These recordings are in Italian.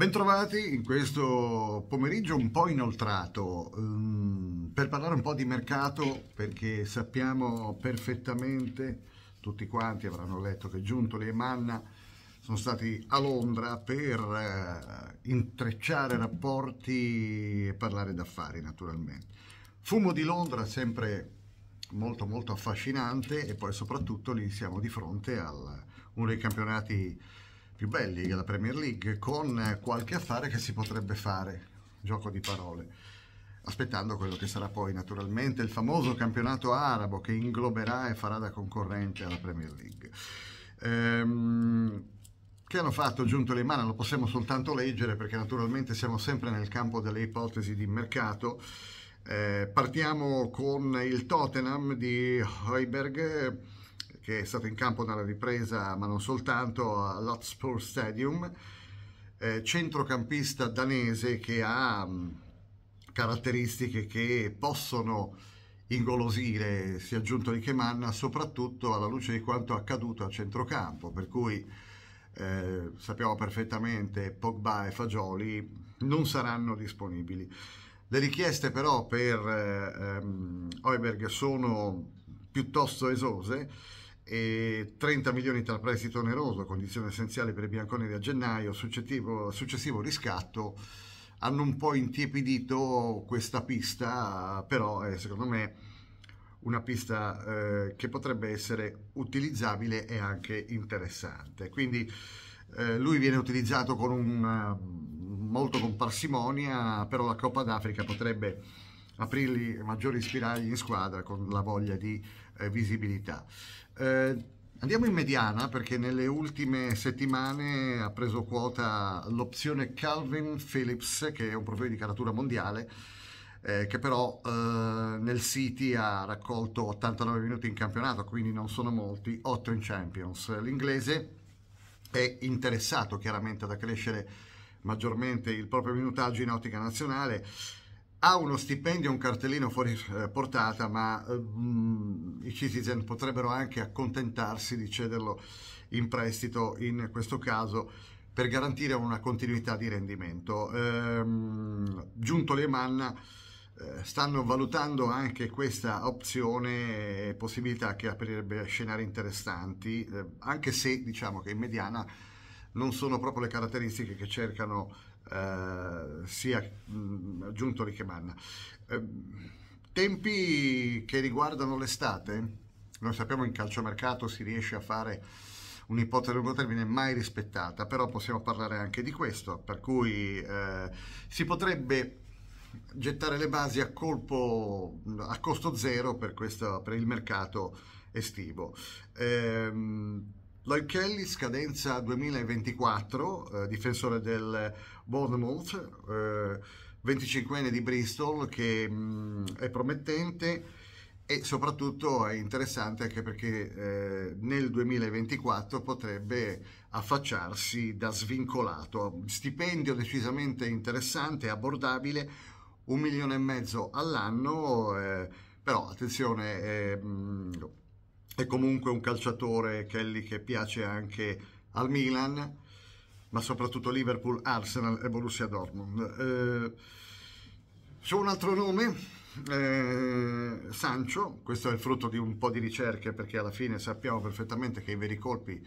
Bentrovati in questo pomeriggio un po' inoltrato um, per parlare un po' di mercato perché sappiamo perfettamente, tutti quanti avranno letto che Giuntoli e Manna sono stati a Londra per uh, intrecciare rapporti e parlare d'affari naturalmente. Fumo di Londra sempre molto molto affascinante e poi soprattutto lì siamo di fronte a uno dei campionati più belli della Premier League con qualche affare che si potrebbe fare, gioco di parole, aspettando quello che sarà poi naturalmente il famoso campionato arabo che ingloberà e farà da concorrente alla Premier League. Ehm, che hanno fatto giunto le mani, lo possiamo soltanto leggere perché naturalmente siamo sempre nel campo delle ipotesi di mercato. Eh, partiamo con il Tottenham di Heuberg che è stato in campo nella ripresa, ma non soltanto, all'Hotspur Stadium, eh, centrocampista danese che ha mh, mm, caratteristiche che possono ingolosire sia Giunto Richemanna, soprattutto alla luce di quanto accaduto a centrocampo, per cui eh, sappiamo perfettamente Pogba e Fagioli non saranno disponibili. Le richieste però per eh, ehm, Oiberg sono piuttosto esose e 30 milioni tra prestito oneroso, condizione essenziale per i bianconeri a gennaio, successivo, successivo riscatto, hanno un po' intiepidito questa pista, però è secondo me una pista eh, che potrebbe essere utilizzabile e anche interessante. Quindi eh, lui viene utilizzato con un, eh, molto con parsimonia, eh, però la Coppa d'Africa potrebbe aprirgli maggiori spiragli in squadra con la voglia di eh, visibilità. Eh, andiamo in mediana perché nelle ultime settimane ha preso quota l'opzione Calvin Phillips, che è un profilo di caratura mondiale, eh, che però eh, nel City ha raccolto 89 minuti in campionato, quindi non sono molti, 8 in Champions. L'inglese è interessato chiaramente ad accrescere maggiormente il proprio minutaggio in ottica nazionale ha uno stipendio, un cartellino fuori eh, portata, ma um, i Citizen potrebbero anche accontentarsi di cederlo in prestito in questo caso per garantire una continuità di rendimento. Ehm, Giuntoli e Manna eh, stanno valutando anche questa opzione e possibilità che aprirebbe scenari interessanti, anche se diciamo che in mediana non sono proprio le caratteristiche che cercano eh, sia mh, mm, giunto Richemanna. Eh, tempi che riguardano l'estate, noi sappiamo in calciomercato si riesce a fare un'ipotesi a lungo termine mai rispettata, però possiamo parlare anche di questo, per cui eh, si potrebbe gettare le basi a colpo a costo zero per, questo, per il mercato estivo. Ehm, Lloyd Kelly, scadenza 2024, eh, difensore del Bournemouth, eh, 25enne di Bristol, che mh, mm, è promettente e soprattutto è interessante anche perché eh, nel 2024 potrebbe affacciarsi da svincolato. Stipendio decisamente interessante, abbordabile, un milione e mezzo all'anno, eh, però attenzione, eh, mm, è comunque un calciatore, Kelly, che piace anche al Milan, ma soprattutto Liverpool, Arsenal e Borussia Dortmund. Eh, c'è un altro nome, eh, Sancho, questo è il frutto di un po' di ricerche perché alla fine sappiamo perfettamente che i veri colpi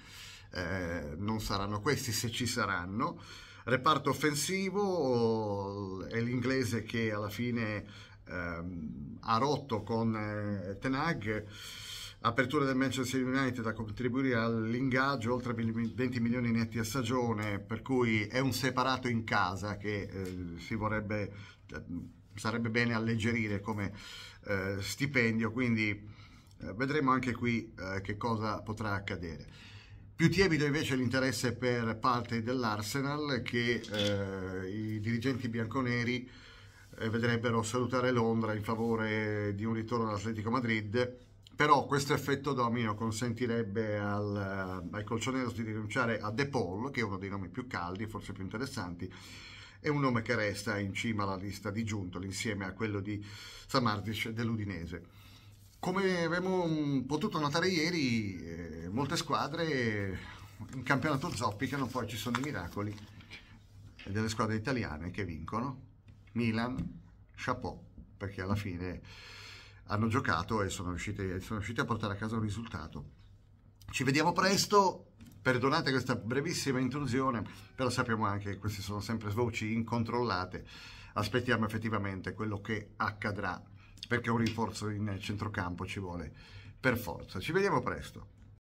eh, non saranno questi se ci saranno. Reparto offensivo è l'inglese che alla fine ehm, ha rotto con eh, Tenag. Apertura del Manchester United a contribuire all'ingaggio, oltre 20 milioni netti a stagione, per cui è un separato in casa che eh, si vorrebbe, eh, sarebbe bene alleggerire come eh, stipendio, quindi eh, vedremo anche qui eh, che cosa potrà accadere. Più tiepido invece l'interesse per parte dell'Arsenal che eh, i dirigenti bianconeri vedrebbero salutare Londra in favore di un ritorno all'Atletico Madrid però questo effetto domino consentirebbe al, eh, ai colcioneros di rinunciare a De Paul, che è uno dei nomi più caldi, e forse più interessanti, è un nome che resta in cima alla lista di Giuntoli insieme a quello di Samardic dell'Udinese. Come abbiamo potuto notare ieri, eh, molte squadre in campionato zoppicano, poi ci sono i miracoli delle squadre italiane che vincono. Milan, chapeau, perché alla fine hanno giocato e sono riusciti, sono riusciti a portare a casa un risultato. Ci vediamo presto, perdonate questa brevissima intrusione, però sappiamo anche che queste sono sempre voci incontrollate. Aspettiamo effettivamente quello che accadrà, perché un rinforzo in centrocampo ci vuole per forza. Ci vediamo presto.